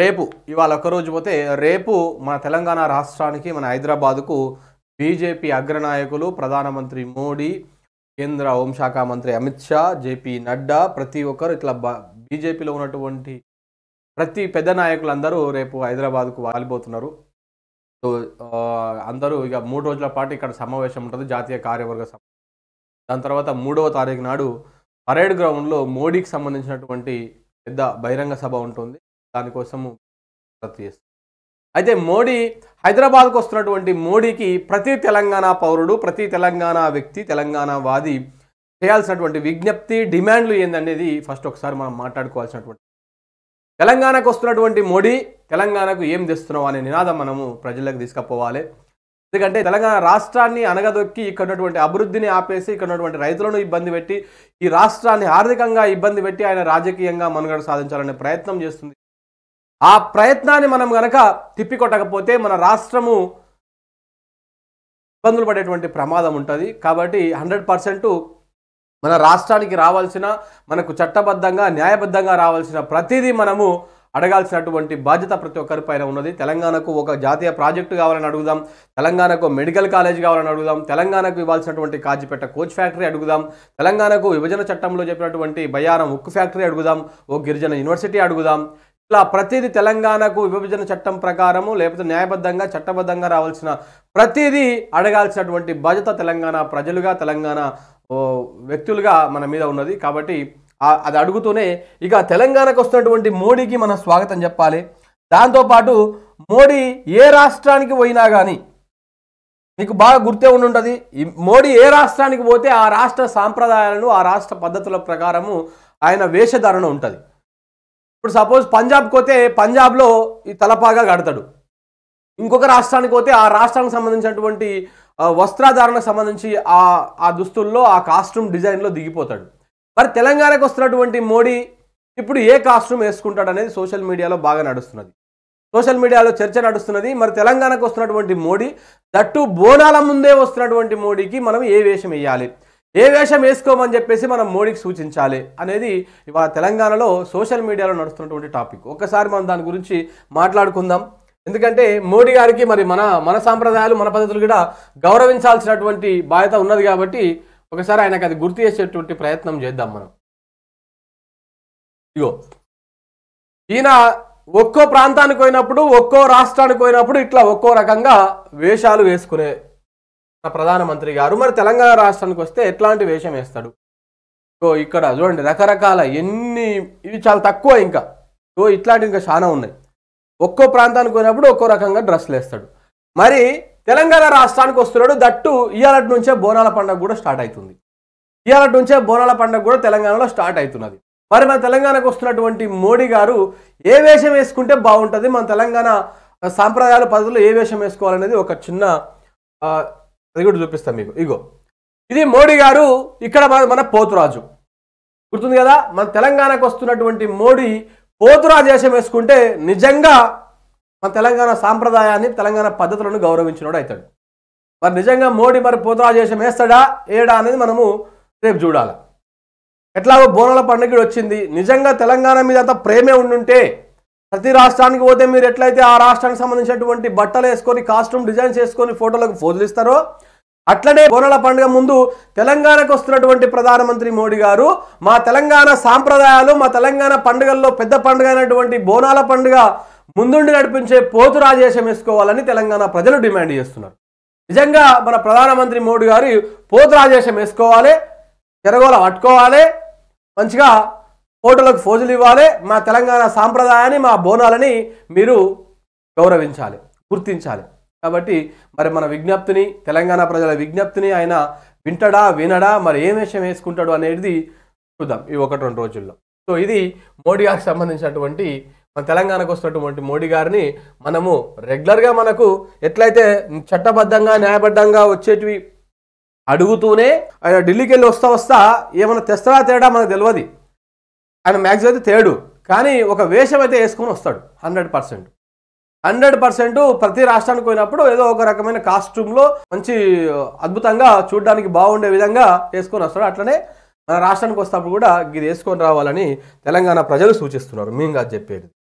రేపు ఇవాళ ఒక్కరోజు పోతే రేపు మన తెలంగాణ రాష్ట్రానికి మన హైదరాబాదుకు బీజేపీ అగ్రనాయకులు ప్రధానమంత్రి మోడీ కేంద్ర హోంశాఖ మంత్రి అమిత్ షా జేపీ నడ్డా ప్రతి ఒక్కరు ఇట్లా బీజేపీలో ఉన్నటువంటి ప్రతి పెద్ద నాయకులందరూ రేపు హైదరాబాద్కు వాలిపోతున్నారు సో అందరూ ఇక మూడు రోజుల పాటు ఇక్కడ సమావేశం ఉంటుంది జాతీయ కార్యవర్గ సమావేశం దాని తర్వాత మూడవ తారీఖు నాడు పరేడ్ గ్రౌండ్లో మోడీకి సంబంధించినటువంటి పెద్ద బహిరంగ సభ ఉంటుంది దానికోసము మద్దతు చేస్తుంది అయితే మోడీ హైదరాబాద్కు వస్తున్నటువంటి మోడీకి ప్రతి తెలంగాణ పౌరుడు ప్రతి తెలంగాణ వ్యక్తి తెలంగాణ వాది చేయాల్సినటువంటి విజ్ఞప్తి డిమాండ్లు ఏందనేది ఫస్ట్ ఒకసారి మనం మాట్లాడుకోవాల్సినటువంటి తెలంగాణకు వస్తున్నటువంటి మోడీ తెలంగాణకు ఏం తెస్తున్నావు అనే నినాదం మనము ప్రజలకు తీసుకుపోవాలి ఎందుకంటే తెలంగాణ రాష్ట్రాన్ని అనగదొక్కి ఇక్కడ ఉన్నటువంటి అభివృద్ధిని ఆపేసి ఇక్కడ ఉన్నటువంటి రైతులను ఇబ్బంది పెట్టి ఈ రాష్ట్రాన్ని ఆర్థికంగా ఇబ్బంది పెట్టి ఆయన రాజకీయంగా మనుగడ సాధించాలనే ప్రయత్నం చేస్తుంది ఆ ప్రయత్నాన్ని మనం గనక తిప్పికొట్టకపోతే మన రాష్ట్రము ఇబ్బందులు పడేటువంటి ప్రమాదం ఉంటుంది కాబట్టి హండ్రెడ్ పర్సెంట్ మన రాష్ట్రానికి రావాల్సిన మనకు చట్టబద్ధంగా న్యాయబద్ధంగా రావాల్సిన ప్రతిదీ మనము అడగాల్సినటువంటి బాధ్యత ప్రతి ఒక్కరి పైన ఉన్నది తెలంగాణకు ఒక జాతీయ ప్రాజెక్టు కావాలని అడుగుదాం తెలంగాణకు మెడికల్ కాలేజ్ కావాలని అడుగుదాం తెలంగాణకు ఇవ్వాల్సినటువంటి కాజిపేట కోచ్ ఫ్యాక్టరీ అడుగుదాం తెలంగాణకు విభజన చట్టంలో చెప్పినటువంటి బయారం ఉక్కు ఫ్యాక్టరీ అడుగుదాం ఓ గిరిజన యూనివర్సిటీ అడుగుదాం ఇలా ప్రతిదీ తెలంగాణకు విభజన చట్టం ప్రకారము లేకపోతే న్యాయబద్ధంగా చట్టబద్ధంగా రావాల్సిన ప్రతిదీ అడగాల్సినటువంటి బాధ్యత తెలంగాణ ప్రజలుగా తెలంగాణ వ్యక్తులుగా మన మీద ఉన్నది కాబట్టి అది అడుగుతూనే ఇక తెలంగాణకు వస్తున్నటువంటి మోడీకి మనం స్వాగతం చెప్పాలి దాంతోపాటు మోడీ ఏ రాష్ట్రానికి పోయినా కానీ మీకు బాగా గుర్తే ఉండుంటుంది మోడీ ఏ రాష్ట్రానికి పోతే ఆ రాష్ట్ర సాంప్రదాయాలను ఆ రాష్ట్ర పద్ధతుల ప్రకారము ఆయన వేషధారణ ఉంటుంది ఇప్పుడు సపోజ్ పంజాబ్కి పోతే పంజాబ్లో ఈ తలపాగా కడతాడు ఇంకొక రాష్ట్రానికి పోతే ఆ రాష్ట్రానికి సంబంధించినటువంటి వస్త్రధారణకు సంబంధించి ఆ ఆ దుస్తుల్లో ఆ కాస్ట్యూమ్ డిజైన్లో దిగిపోతాడు మరి తెలంగాణకు వస్తున్నటువంటి మోడీ ఇప్పుడు ఏ కాస్ట్యూమ్ వేసుకుంటాడు అనేది సోషల్ మీడియాలో బాగా నడుస్తున్నది సోషల్ మీడియాలో చర్చ నడుస్తున్నది మరి తెలంగాణకు వస్తున్నటువంటి మోడీ దట్టు బోనాల ముందే వస్తున్నటువంటి మోడీకి మనం ఏ వేషం వేయాలి ఏ వేషం వేసుకోమని చెప్పేసి మనం మోడీకి సూచించాలి అనేది ఇవాళ తెలంగాణలో సోషల్ మీడియాలో నడుస్తున్నటువంటి టాపిక్ ఒక్కసారి మనం దాని గురించి మాట్లాడుకుందాం ఎందుకంటే మోడీ గారికి మరి మన మన సాంప్రదాయాలు మన పద్ధతులు కూడా గౌరవించాల్సినటువంటి బాధ్యత ఉన్నది కాబట్టి ఒకసారి ఆయనకు అది గుర్తు చేసేటువంటి ప్రయత్నం చేద్దాం మనం ఇగో ఈయన ఒక్కో ప్రాంతానికి పోయినప్పుడు ఒక్కో రాష్ట్రానికి పోయినప్పుడు ఇట్లా ఒక్కో రకంగా వేషాలు వేసుకునే ప్రధానమంత్రి గారు మరి తెలంగాణ రాష్ట్రానికి వస్తే ఎట్లాంటి వేషం వేస్తాడు సో ఇక్కడ చూడండి రకరకాల ఎన్ని ఇవి చాలా తక్కువ ఇంకా సో ఇట్లాంటివి ఇంకా చాలా ఉన్నాయి ఒక్కో ప్రాంతానికి పోయినప్పుడు ఒక్కో రకంగా డ్రెస్సులు వేస్తాడు మరి తెలంగాణ రాష్ట్రానికి వస్తున్నాడు దట్టు ఇయాలటి నుంచే బోనాల పండుగ కూడా స్టార్ట్ అవుతుంది ఇయాలటి నుంచే బోనాల పండుగ కూడా తెలంగాణలో స్టార్ట్ అవుతున్నది మరి మన తెలంగాణకు వస్తున్నటువంటి మోడీ గారు ఏ వేషం వేసుకుంటే బాగుంటుంది మన తెలంగాణ సాంప్రదాయాల పద్ధతిలో ఏ వేషం వేసుకోవాలనేది ఒక చిన్న అది కూడా చూపిస్తాం మీకు ఇగో ఇది మోడీ గారు ఇక్కడ మన పోతురాజు గుర్తుంది కదా మన తెలంగాణకు వస్తున్నటువంటి మోడీ పోతురాజు వేషం వేసుకుంటే నిజంగా మన తెలంగాణ సాంప్రదాయాన్ని తెలంగాణ పద్ధతులను గౌరవించినోడు అవుతాడు మరి నిజంగా మోడీ మరి పోతురాజు వేషం వేస్తాడా ఏడా అనేది మనము రేపు చూడాలి ఎట్లాగో బోనాల పండుగ వచ్చింది నిజంగా తెలంగాణ మీద అంత ప్రేమే ఉండుంటే ప్రతి రాష్ట్రానికి పోతే మీరు ఎట్లయితే ఆ రాష్ట్రానికి సంబంధించినటువంటి బట్టలు వేసుకొని కాస్ట్యూమ్ డిజైన్స్ వేసుకొని ఫోటోలకు ఫోజులు ఇస్తారో అట్లనే బోనాల పండుగ ముందు తెలంగాణకు వస్తున్నటువంటి ప్రధానమంత్రి మోడీ గారు మా తెలంగాణ సాంప్రదాయాలు మా తెలంగాణ పండుగల్లో పెద్ద పండుగ అయినటువంటి బోనాల పండుగ ముందుండి నడిపించే పోతు రాజేశం వేసుకోవాలని తెలంగాణ ప్రజలు డిమాండ్ చేస్తున్నారు నిజంగా మన ప్రధానమంత్రి మోడీ గారు పోతు రాజేశం వేసుకోవాలి చెరగోల పట్టుకోవాలి మంచిగా ఫోటోలకు ఫోజులు ఇవ్వాలి మా తెలంగాణ సాంప్రదాయాన్ని మా బోనాలని మీరు గౌరవించాలి గుర్తించాలి కాబట్టి మరి మన విజ్ఞప్తిని తెలంగాణ ప్రజల విజ్ఞప్తిని ఆయన వింటడా వినడా మరి ఏం విషయం వేసుకుంటాడు అనేది చూద్దాం ఈ ఒకటి రెండు రోజుల్లో సో ఇది మోడీ గారికి సంబంధించినటువంటి మన తెలంగాణకు వస్తున్నటువంటి మోడీ గారిని మనము రెగ్యులర్గా మనకు ఎట్లయితే చట్టబద్ధంగా న్యాయబద్ధంగా వచ్చేటివి అడుగుతూనే ఆయన ఢిల్లీకి వెళ్ళి వస్తా వస్తా ఏమైనా తెస్తడా తేడా మనకు తెలియదు ఆయన మ్యాక్సిమం అయితే తేడు కానీ ఒక వేషం అయితే వేసుకొని వస్తాడు హండ్రెడ్ పర్సెంట్ హండ్రెడ్ పర్సెంట్ ప్రతి రాష్ట్రానికి పోయినప్పుడు ఏదో ఒక రకమైన కాస్ట్యూమ్లో మంచి అద్భుతంగా చూడడానికి బాగుండే విధంగా వేసుకొని వస్తాడు అట్లనే మన రాష్ట్రానికి వస్తే కూడా ఇది వేసుకొని రావాలని తెలంగాణ ప్రజలు సూచిస్తున్నారు మేము కాదు చెప్పేది